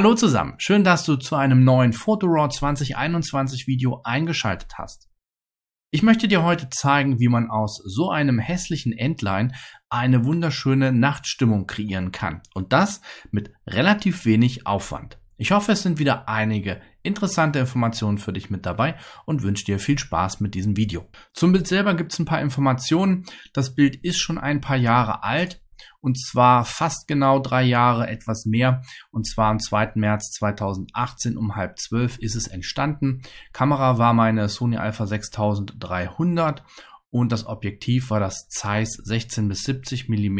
Hallo zusammen, schön, dass du zu einem neuen PhotoRaw 2021 Video eingeschaltet hast. Ich möchte dir heute zeigen, wie man aus so einem hässlichen Endline eine wunderschöne Nachtstimmung kreieren kann und das mit relativ wenig Aufwand. Ich hoffe, es sind wieder einige interessante Informationen für dich mit dabei und wünsche dir viel Spaß mit diesem Video. Zum Bild selber gibt es ein paar Informationen. Das Bild ist schon ein paar Jahre alt und zwar fast genau drei Jahre, etwas mehr. Und zwar am 2. März 2018 um halb zwölf ist es entstanden. Kamera war meine Sony Alpha 6300 und das Objektiv war das Zeiss 16 bis 70 mm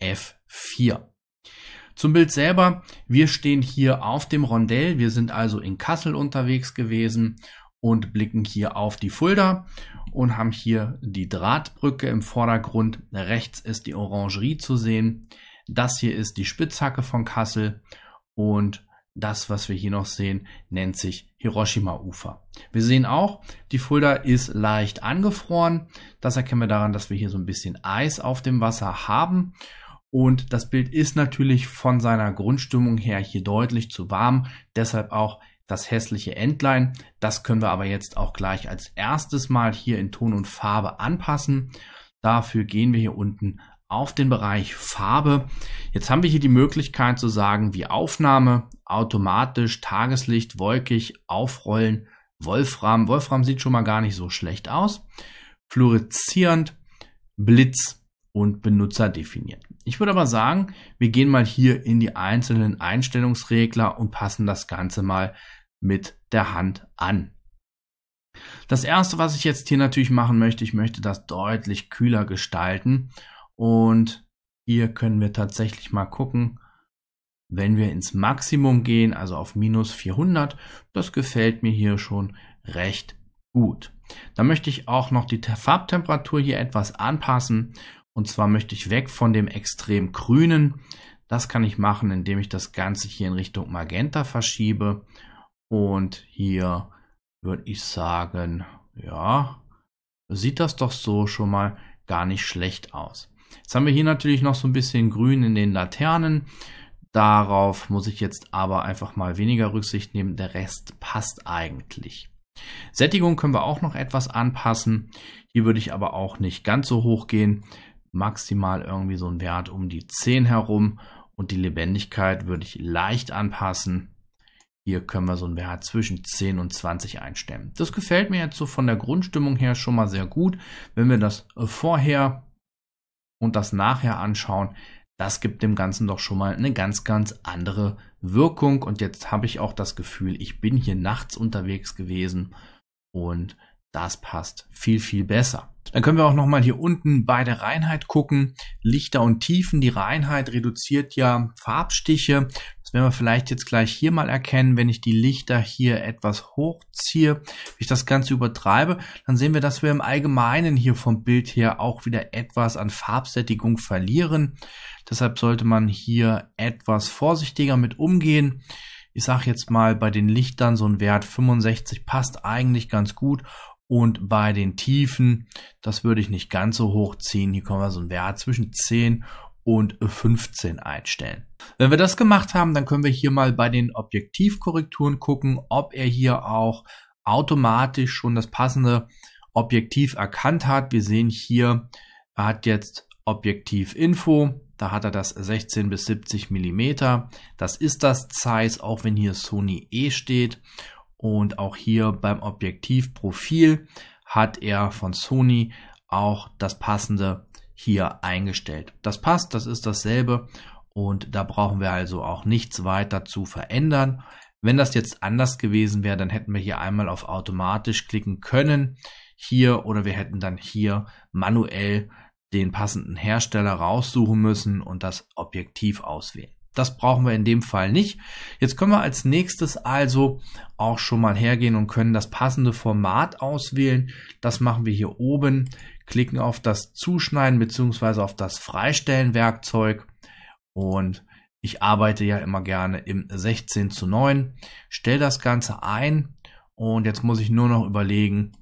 f4. Zum Bild selber. Wir stehen hier auf dem Rondell. Wir sind also in Kassel unterwegs gewesen und blicken hier auf die Fulda und haben hier die Drahtbrücke im Vordergrund. Rechts ist die Orangerie zu sehen. Das hier ist die Spitzhacke von Kassel und das, was wir hier noch sehen, nennt sich Hiroshima-Ufer. Wir sehen auch, die Fulda ist leicht angefroren. Das erkennen wir daran, dass wir hier so ein bisschen Eis auf dem Wasser haben. Und das Bild ist natürlich von seiner Grundstimmung her hier deutlich zu warm, deshalb auch das hässliche Endline. Das können wir aber jetzt auch gleich als erstes mal hier in Ton und Farbe anpassen. Dafür gehen wir hier unten auf den Bereich Farbe. Jetzt haben wir hier die Möglichkeit zu sagen, wie Aufnahme, automatisch, Tageslicht, wolkig, aufrollen, Wolfram. Wolfram sieht schon mal gar nicht so schlecht aus. Fluoreszierend, Blitz und Benutzer definiert. Ich würde aber sagen, wir gehen mal hier in die einzelnen Einstellungsregler und passen das Ganze mal mit der Hand an. Das erste, was ich jetzt hier natürlich machen möchte, ich möchte das deutlich kühler gestalten und hier können wir tatsächlich mal gucken, wenn wir ins Maximum gehen, also auf minus 400, das gefällt mir hier schon recht gut. Dann möchte ich auch noch die Farbtemperatur hier etwas anpassen und zwar möchte ich weg von dem extrem grünen. Das kann ich machen, indem ich das Ganze hier in Richtung Magenta verschiebe und hier würde ich sagen, ja, sieht das doch so schon mal gar nicht schlecht aus. Jetzt haben wir hier natürlich noch so ein bisschen Grün in den Laternen. Darauf muss ich jetzt aber einfach mal weniger Rücksicht nehmen. Der Rest passt eigentlich. Sättigung können wir auch noch etwas anpassen. Hier würde ich aber auch nicht ganz so hoch gehen. Maximal irgendwie so ein Wert um die 10 herum. Und die Lebendigkeit würde ich leicht anpassen. Hier können wir so einen Wert zwischen 10 und 20 einstellen. Das gefällt mir jetzt so von der Grundstimmung her schon mal sehr gut. Wenn wir das äh, vorher und das nachher anschauen, das gibt dem Ganzen doch schon mal eine ganz, ganz andere Wirkung. Und jetzt habe ich auch das Gefühl, ich bin hier nachts unterwegs gewesen und das passt viel, viel besser. Dann können wir auch nochmal hier unten bei der Reinheit gucken. Lichter und Tiefen. Die Reinheit reduziert ja Farbstiche. Das werden wir vielleicht jetzt gleich hier mal erkennen, wenn ich die Lichter hier etwas hochziehe, wenn ich das Ganze übertreibe, dann sehen wir, dass wir im Allgemeinen hier vom Bild her auch wieder etwas an Farbsättigung verlieren. Deshalb sollte man hier etwas vorsichtiger mit umgehen. Ich sage jetzt mal, bei den Lichtern so ein Wert 65 passt eigentlich ganz gut. Und bei den Tiefen, das würde ich nicht ganz so hochziehen. Hier kommen wir so ein Wert zwischen 10 und und 15 einstellen. Wenn wir das gemacht haben, dann können wir hier mal bei den Objektivkorrekturen gucken, ob er hier auch automatisch schon das passende Objektiv erkannt hat. Wir sehen hier, er hat jetzt Objektiv Info. da hat er das 16 bis 70 Millimeter. Das ist das Zeiss, auch wenn hier Sony E steht. Und auch hier beim Objektivprofil hat er von Sony auch das passende hier eingestellt. Das passt, das ist dasselbe und da brauchen wir also auch nichts weiter zu verändern. Wenn das jetzt anders gewesen wäre, dann hätten wir hier einmal auf automatisch klicken können, hier oder wir hätten dann hier manuell den passenden Hersteller raussuchen müssen und das Objektiv auswählen. Das brauchen wir in dem Fall nicht. Jetzt können wir als nächstes also auch schon mal hergehen und können das passende Format auswählen. Das machen wir hier oben, klicken auf das Zuschneiden bzw. auf das Freistellen-Werkzeug und ich arbeite ja immer gerne im 16 zu 9, Stell das Ganze ein und jetzt muss ich nur noch überlegen,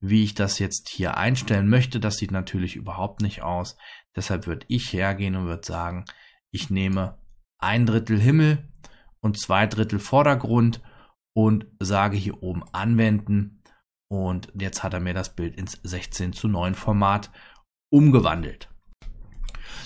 wie ich das jetzt hier einstellen möchte. Das sieht natürlich überhaupt nicht aus. Deshalb würde ich hergehen und würde sagen, ich nehme ein Drittel Himmel und zwei Drittel Vordergrund und sage hier oben anwenden und jetzt hat er mir das Bild ins 16 zu 9 Format umgewandelt.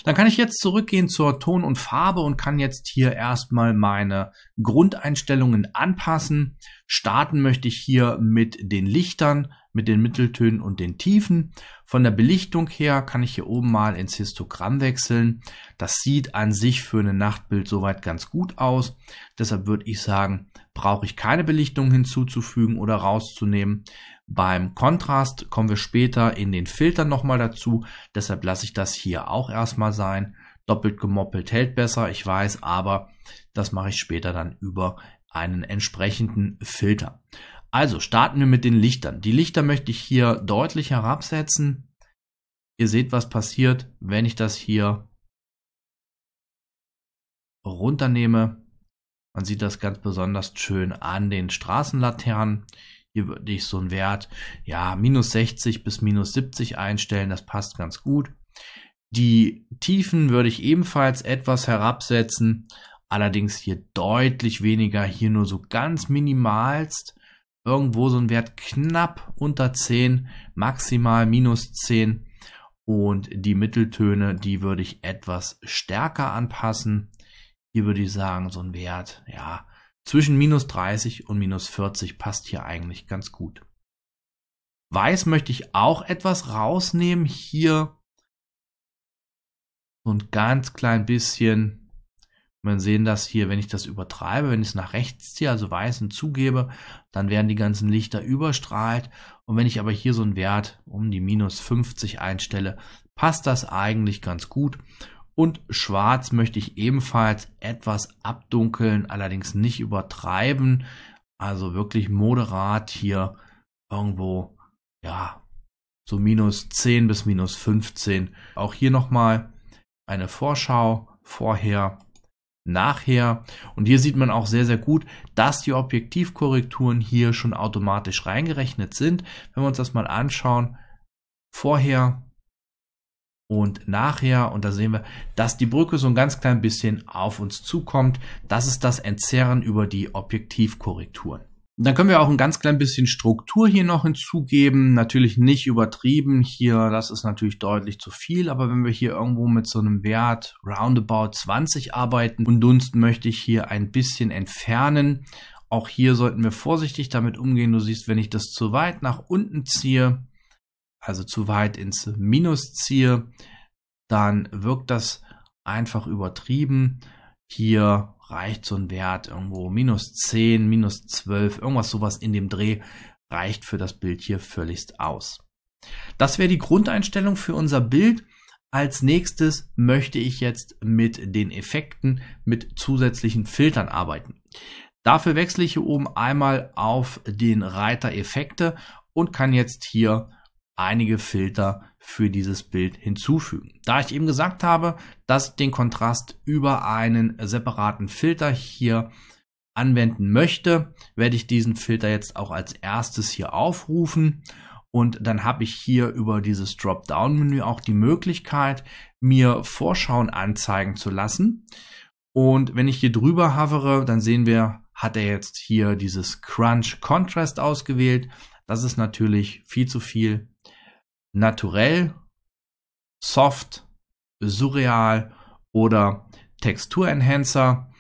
Dann kann ich jetzt zurückgehen zur Ton und Farbe und kann jetzt hier erstmal meine Grundeinstellungen anpassen. Starten möchte ich hier mit den Lichtern mit den Mitteltönen und den Tiefen. Von der Belichtung her kann ich hier oben mal ins Histogramm wechseln. Das sieht an sich für ein Nachtbild soweit ganz gut aus. Deshalb würde ich sagen, brauche ich keine Belichtung hinzuzufügen oder rauszunehmen. Beim Kontrast kommen wir später in den Filtern nochmal dazu. Deshalb lasse ich das hier auch erstmal sein. Doppelt gemoppelt hält besser, ich weiß, aber das mache ich später dann über einen entsprechenden Filter. Also starten wir mit den Lichtern. Die Lichter möchte ich hier deutlich herabsetzen. Ihr seht, was passiert, wenn ich das hier runternehme. Man sieht das ganz besonders schön an den Straßenlaternen. Hier würde ich so einen Wert, ja, minus 60 bis minus 70 einstellen. Das passt ganz gut. Die Tiefen würde ich ebenfalls etwas herabsetzen. Allerdings hier deutlich weniger, hier nur so ganz minimalst irgendwo so ein Wert knapp unter 10, maximal minus 10. Und die Mitteltöne, die würde ich etwas stärker anpassen. Hier würde ich sagen, so ein Wert, ja, zwischen minus 30 und minus 40 passt hier eigentlich ganz gut. Weiß möchte ich auch etwas rausnehmen. Hier so ein ganz klein bisschen man sehen das hier, wenn ich das übertreibe, wenn ich es nach rechts ziehe, also weiß zugebe, dann werden die ganzen Lichter überstrahlt. Und wenn ich aber hier so einen Wert um die minus 50 einstelle, passt das eigentlich ganz gut. Und schwarz möchte ich ebenfalls etwas abdunkeln, allerdings nicht übertreiben. Also wirklich moderat hier irgendwo, ja, so minus 10 bis minus 15. Auch hier nochmal eine Vorschau vorher nachher. Und hier sieht man auch sehr, sehr gut, dass die Objektivkorrekturen hier schon automatisch reingerechnet sind. Wenn wir uns das mal anschauen, vorher und nachher, und da sehen wir, dass die Brücke so ein ganz klein bisschen auf uns zukommt. Das ist das Entzerren über die Objektivkorrekturen. Und dann können wir auch ein ganz klein bisschen Struktur hier noch hinzugeben. Natürlich nicht übertrieben hier, das ist natürlich deutlich zu viel, aber wenn wir hier irgendwo mit so einem Wert roundabout 20 arbeiten und Dunst möchte ich hier ein bisschen entfernen. Auch hier sollten wir vorsichtig damit umgehen. Du siehst, wenn ich das zu weit nach unten ziehe, also zu weit ins Minus ziehe, dann wirkt das einfach übertrieben hier reicht so ein Wert irgendwo minus 10, minus 12, irgendwas sowas in dem Dreh reicht für das Bild hier völligst aus. Das wäre die Grundeinstellung für unser Bild. Als nächstes möchte ich jetzt mit den Effekten, mit zusätzlichen Filtern arbeiten. Dafür wechsle ich hier oben einmal auf den Reiter Effekte und kann jetzt hier einige Filter für dieses Bild hinzufügen. Da ich eben gesagt habe, dass ich den Kontrast über einen separaten Filter hier anwenden möchte, werde ich diesen Filter jetzt auch als erstes hier aufrufen und dann habe ich hier über dieses Dropdown-Menü auch die Möglichkeit, mir Vorschauen anzeigen zu lassen. Und wenn ich hier drüber hovere, dann sehen wir, hat er jetzt hier dieses Crunch Contrast ausgewählt. Das ist natürlich viel zu viel naturell, soft, surreal oder Texturenhancer.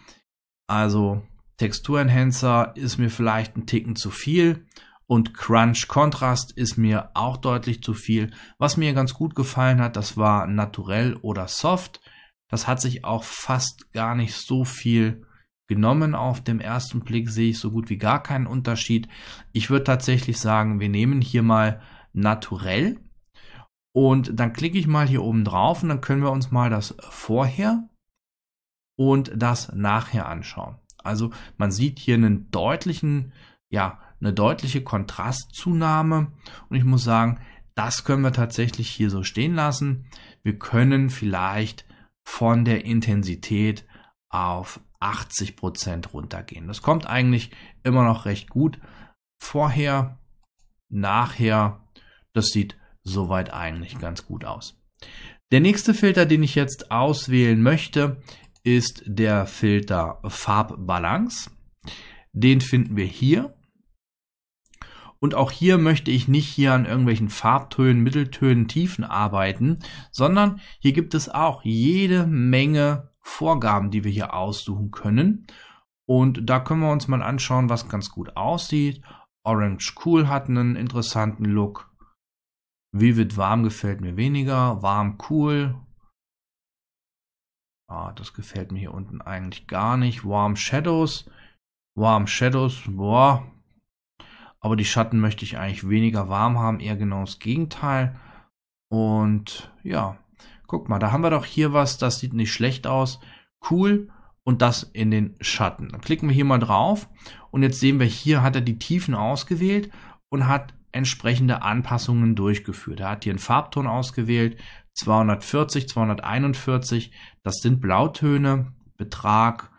Also Texturenhancer ist mir vielleicht ein Ticken zu viel und Crunch Kontrast ist mir auch deutlich zu viel. Was mir ganz gut gefallen hat, das war naturell oder soft. Das hat sich auch fast gar nicht so viel genommen. Auf dem ersten Blick sehe ich so gut wie gar keinen Unterschied. Ich würde tatsächlich sagen, wir nehmen hier mal naturell und dann klicke ich mal hier oben drauf und dann können wir uns mal das vorher und das nachher anschauen. Also man sieht hier einen deutlichen, ja, eine deutliche Kontrastzunahme und ich muss sagen, das können wir tatsächlich hier so stehen lassen. Wir können vielleicht von der Intensität auf 80% Prozent runtergehen. Das kommt eigentlich immer noch recht gut. Vorher, nachher, das sieht soweit eigentlich ganz gut aus. Der nächste Filter, den ich jetzt auswählen möchte, ist der Filter Farbbalance. Den finden wir hier. Und auch hier möchte ich nicht hier an irgendwelchen Farbtönen, Mitteltönen, Tiefen arbeiten, sondern hier gibt es auch jede Menge Vorgaben, die wir hier aussuchen können. Und da können wir uns mal anschauen, was ganz gut aussieht. Orange Cool hat einen interessanten Look. Wie wird warm gefällt mir weniger. Warm cool. Ah, das gefällt mir hier unten eigentlich gar nicht. Warm Shadows. Warm Shadows. Boah. Aber die Schatten möchte ich eigentlich weniger warm haben. Eher genau das Gegenteil. Und ja. Guck mal, da haben wir doch hier was. Das sieht nicht schlecht aus. Cool. Und das in den Schatten. Dann klicken wir hier mal drauf. Und jetzt sehen wir, hier hat er die Tiefen ausgewählt und hat entsprechende Anpassungen durchgeführt. Er hat hier einen Farbton ausgewählt, 240, 241, das sind Blautöne, Betrag,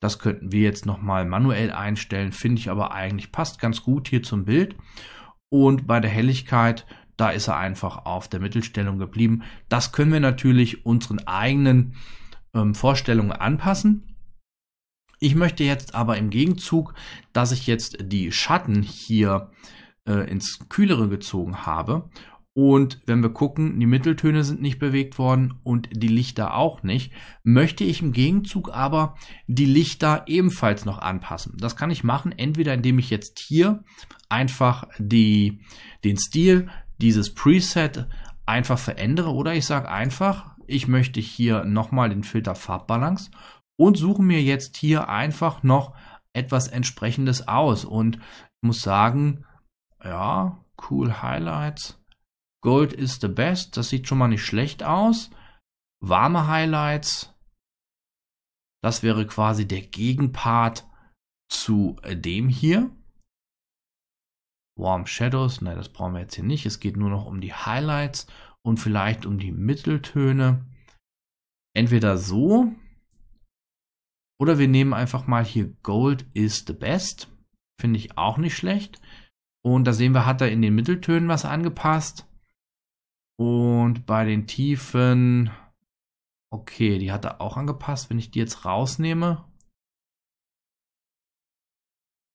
das könnten wir jetzt nochmal manuell einstellen, finde ich aber eigentlich passt ganz gut hier zum Bild. Und bei der Helligkeit, da ist er einfach auf der Mittelstellung geblieben. Das können wir natürlich unseren eigenen ähm, Vorstellungen anpassen. Ich möchte jetzt aber im Gegenzug, dass ich jetzt die Schatten hier äh, äh, ins Kühlere gezogen habe. Und wenn wir gucken, die Mitteltöne sind nicht bewegt worden und die Lichter auch nicht, möchte ich im Gegenzug aber die Lichter ebenfalls noch anpassen. Das kann ich machen, entweder indem ich jetzt hier einfach die, den Stil dieses Preset einfach verändere oder ich sage einfach, ich möchte hier nochmal den Filter Farbbalance und suche mir jetzt hier einfach noch etwas entsprechendes aus und muss sagen, ja, cool Highlights. Gold is the best, das sieht schon mal nicht schlecht aus. Warme Highlights, das wäre quasi der Gegenpart zu äh, dem hier. Warm Shadows, nein, das brauchen wir jetzt hier nicht. Es geht nur noch um die Highlights und vielleicht um die Mitteltöne. Entweder so oder wir nehmen einfach mal hier Gold is the best. Finde ich auch nicht schlecht. Und da sehen wir, hat er in den Mitteltönen was angepasst. Und bei den Tiefen, okay, die hat er auch angepasst. Wenn ich die jetzt rausnehme,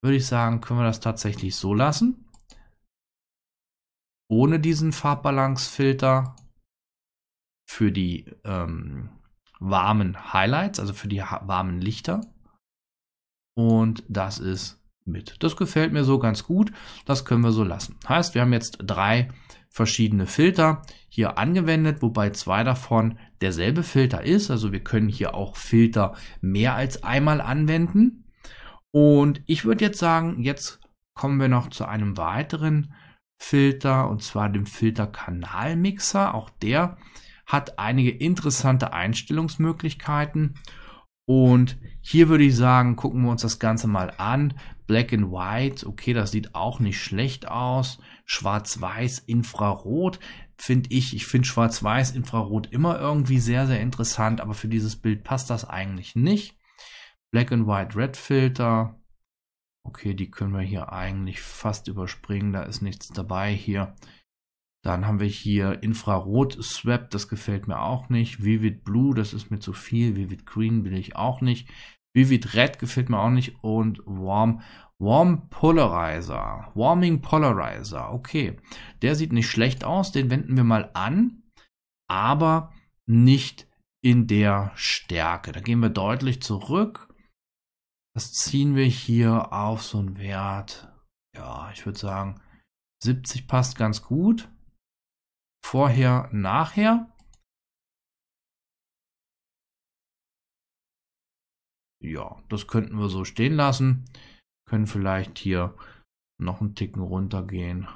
würde ich sagen, können wir das tatsächlich so lassen. Ohne diesen Farbbalance-Filter für die ähm, warmen Highlights, also für die warmen Lichter. Und das ist mit. Das gefällt mir so ganz gut. Das können wir so lassen. Heißt, wir haben jetzt drei verschiedene Filter hier angewendet, wobei zwei davon derselbe Filter ist. Also wir können hier auch Filter mehr als einmal anwenden. Und ich würde jetzt sagen, jetzt kommen wir noch zu einem weiteren Filter und zwar dem Filter Kanalmixer. Auch der hat einige interessante Einstellungsmöglichkeiten. Und hier würde ich sagen, gucken wir uns das Ganze mal an. Black and White, okay, das sieht auch nicht schlecht aus. Schwarz-Weiß, Infrarot finde ich, ich finde Schwarz-Weiß, Infrarot immer irgendwie sehr, sehr interessant, aber für dieses Bild passt das eigentlich nicht. Black and White Red Filter. Okay, die können wir hier eigentlich fast überspringen, da ist nichts dabei hier. Dann haben wir hier Infrarot Swap, das gefällt mir auch nicht. Vivid Blue, das ist mir zu viel. Vivid Green will ich auch nicht. Vivid Red gefällt mir auch nicht und Warm. Warm Polarizer. Warming Polarizer. Okay. Der sieht nicht schlecht aus. Den wenden wir mal an. Aber nicht in der Stärke. Da gehen wir deutlich zurück. Das ziehen wir hier auf so einen Wert. Ja, ich würde sagen, 70 passt ganz gut. Vorher, nachher. ja, das könnten wir so stehen lassen. Können vielleicht hier noch einen Ticken runtergehen.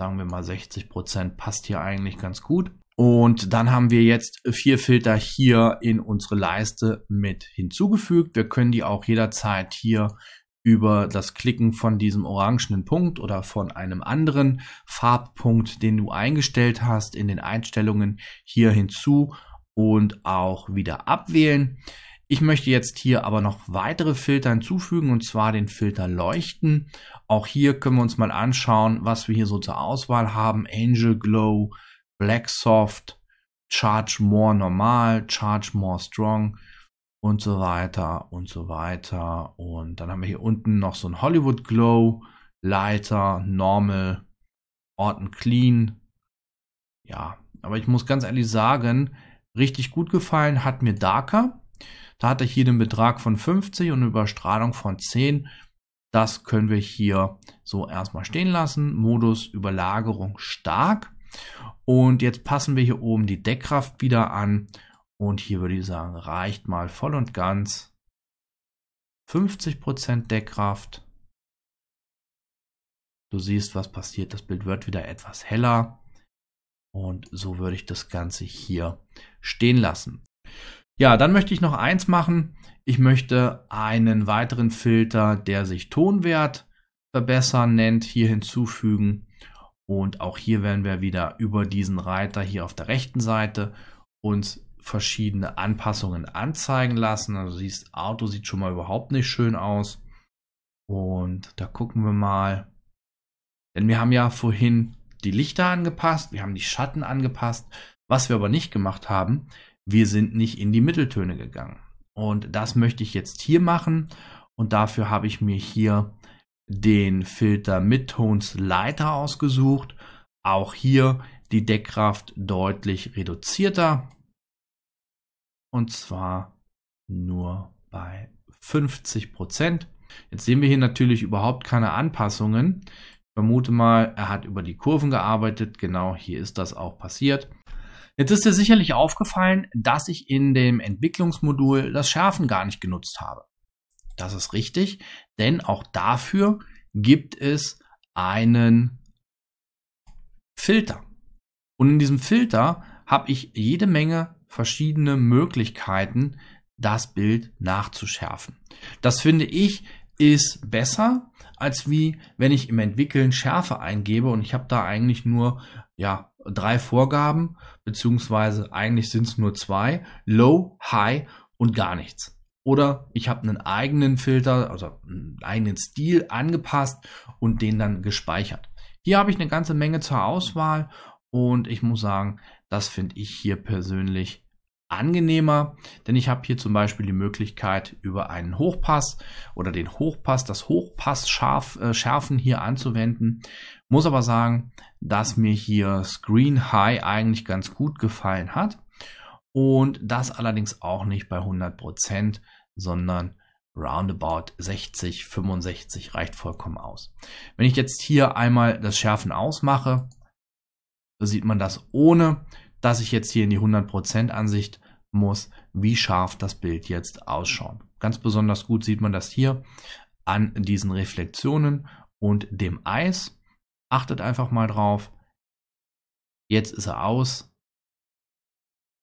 Sagen wir mal 60% Prozent passt hier eigentlich ganz gut. Und dann haben wir jetzt vier Filter hier in unsere Leiste mit hinzugefügt. Wir können die auch jederzeit hier über das Klicken von diesem orangenen Punkt oder von einem anderen Farbpunkt, den du eingestellt hast, in den Einstellungen hier hinzu und auch wieder abwählen. Ich möchte jetzt hier aber noch weitere Filter hinzufügen und zwar den Filter Leuchten. Auch hier können wir uns mal anschauen, was wir hier so zur Auswahl haben. Angel Glow, Black Soft, Charge More Normal, Charge More Strong und so weiter und so weiter. Und dann haben wir hier unten noch so ein Hollywood Glow, Lighter, Normal, Orton Clean. Ja, aber ich muss ganz ehrlich sagen, richtig gut gefallen hat mir Darker. Da hatte ich hier den Betrag von 50 und eine Überstrahlung von 10. Das können wir hier so erstmal stehen lassen. Modus Überlagerung stark. Und jetzt passen wir hier oben die Deckkraft wieder an. Und hier würde ich sagen, reicht mal voll und ganz 50% Deckkraft. Du siehst, was passiert. Das Bild wird wieder etwas heller. Und so würde ich das Ganze hier stehen lassen. Ja, dann möchte ich noch eins machen. Ich möchte einen weiteren Filter, der sich Tonwert verbessern nennt, hier hinzufügen. Und auch hier werden wir wieder über diesen Reiter hier auf der rechten Seite uns verschiedene Anpassungen anzeigen lassen. Also siehst, Auto sieht schon mal überhaupt nicht schön aus. Und da gucken wir mal. Denn wir haben ja vorhin die Lichter angepasst, wir haben die Schatten angepasst. Was wir aber nicht gemacht haben, wir sind nicht in die Mitteltöne gegangen. Und das möchte ich jetzt hier machen und dafür habe ich mir hier den Filter Midtones Leiter ausgesucht. Auch hier die Deckkraft deutlich reduzierter und zwar nur bei 50 Prozent. Jetzt sehen wir hier natürlich überhaupt keine Anpassungen. Ich vermute mal, er hat über die Kurven gearbeitet. Genau hier ist das auch passiert. Jetzt ist dir sicherlich aufgefallen, dass ich in dem Entwicklungsmodul das Schärfen gar nicht genutzt habe. Das ist richtig, denn auch dafür gibt es einen Filter. Und in diesem Filter habe ich jede Menge verschiedene Möglichkeiten, das Bild nachzuschärfen. Das finde ich ist besser, als wie wenn ich im Entwickeln Schärfe eingebe und ich habe da eigentlich nur ja drei Vorgaben, beziehungsweise eigentlich sind es nur zwei, Low, High und gar nichts. Oder ich habe einen eigenen Filter, also einen eigenen Stil angepasst und den dann gespeichert. Hier habe ich eine ganze Menge zur Auswahl und ich muss sagen, das finde ich hier persönlich angenehmer, denn ich habe hier zum Beispiel die Möglichkeit, über einen Hochpass oder den Hochpass, das Hochpass-Schärfen äh, hier anzuwenden. Muss aber sagen, dass mir hier Screen High eigentlich ganz gut gefallen hat und das allerdings auch nicht bei 100%, sondern roundabout 60, 65 reicht vollkommen aus. Wenn ich jetzt hier einmal das Schärfen ausmache, sieht man das ohne dass ich jetzt hier in die 100% Ansicht muss, wie scharf das Bild jetzt ausschaut. Ganz besonders gut sieht man das hier an diesen Reflexionen und dem Eis. Achtet einfach mal drauf. Jetzt ist er aus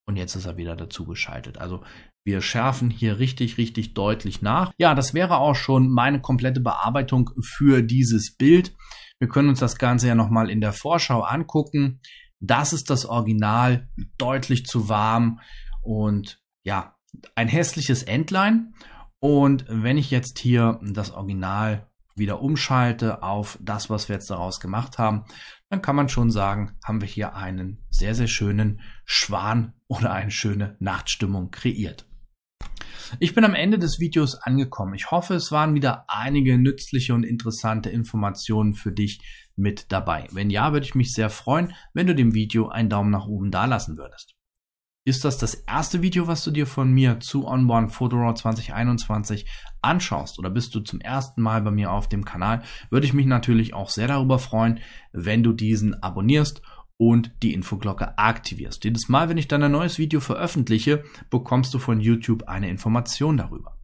und jetzt ist er wieder dazu geschaltet. Also wir schärfen hier richtig, richtig deutlich nach. Ja, das wäre auch schon meine komplette Bearbeitung für dieses Bild. Wir können uns das Ganze ja nochmal in der Vorschau angucken. Das ist das Original, deutlich zu warm und ja, ein hässliches Endline. Und wenn ich jetzt hier das Original wieder umschalte auf das, was wir jetzt daraus gemacht haben, dann kann man schon sagen, haben wir hier einen sehr, sehr schönen Schwan oder eine schöne Nachtstimmung kreiert. Ich bin am Ende des Videos angekommen. Ich hoffe, es waren wieder einige nützliche und interessante Informationen für dich mit dabei. Wenn ja, würde ich mich sehr freuen, wenn du dem Video einen Daumen nach oben da lassen würdest. Ist das das erste Video, was du dir von mir zu Onboard Photorow 2021 anschaust oder bist du zum ersten Mal bei mir auf dem Kanal, würde ich mich natürlich auch sehr darüber freuen, wenn du diesen abonnierst und die Infoglocke aktivierst. Jedes Mal, wenn ich dann ein neues Video veröffentliche, bekommst du von YouTube eine Information darüber.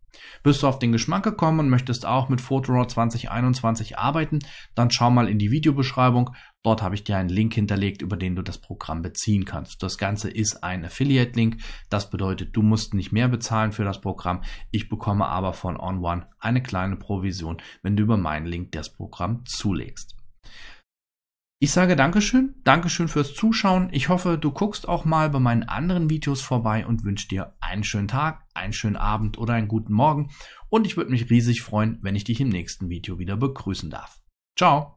Bist du auf den Geschmack gekommen und möchtest auch mit Photorow 2021 arbeiten, dann schau mal in die Videobeschreibung. Dort habe ich dir einen Link hinterlegt, über den du das Programm beziehen kannst. Das Ganze ist ein Affiliate-Link. Das bedeutet, du musst nicht mehr bezahlen für das Programm. Ich bekomme aber von OnOne eine kleine Provision, wenn du über meinen Link das Programm zulegst. Ich sage Dankeschön, Dankeschön fürs Zuschauen. Ich hoffe, du guckst auch mal bei meinen anderen Videos vorbei und wünsche dir einen schönen Tag, einen schönen Abend oder einen guten Morgen. Und ich würde mich riesig freuen, wenn ich dich im nächsten Video wieder begrüßen darf. Ciao!